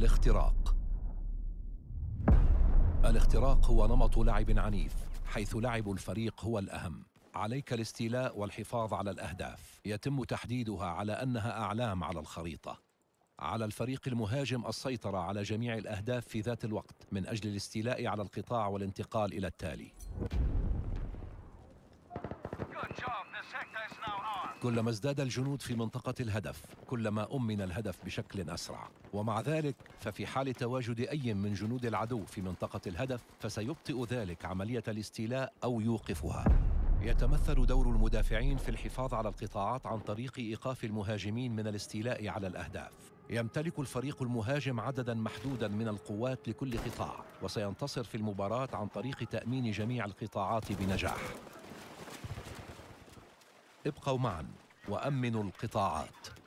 الاختراق الاختراق هو نمط لعب عنيف حيث لعب الفريق هو الأهم عليك الاستيلاء والحفاظ على الأهداف يتم تحديدها على أنها أعلام على الخريطة على الفريق المهاجم السيطرة على جميع الأهداف في ذات الوقت من أجل الاستيلاء على القطاع والانتقال إلى التالي كلما ازداد الجنود في منطقة الهدف كلما أمن الهدف بشكل أسرع ومع ذلك ففي حال تواجد أي من جنود العدو في منطقة الهدف فسيبطئ ذلك عملية الاستيلاء أو يوقفها يتمثل دور المدافعين في الحفاظ على القطاعات عن طريق إيقاف المهاجمين من الاستيلاء على الأهداف يمتلك الفريق المهاجم عددا محدودا من القوات لكل قطاع وسينتصر في المباراة عن طريق تأمين جميع القطاعات بنجاح ابقوا معا وأمنوا القطاعات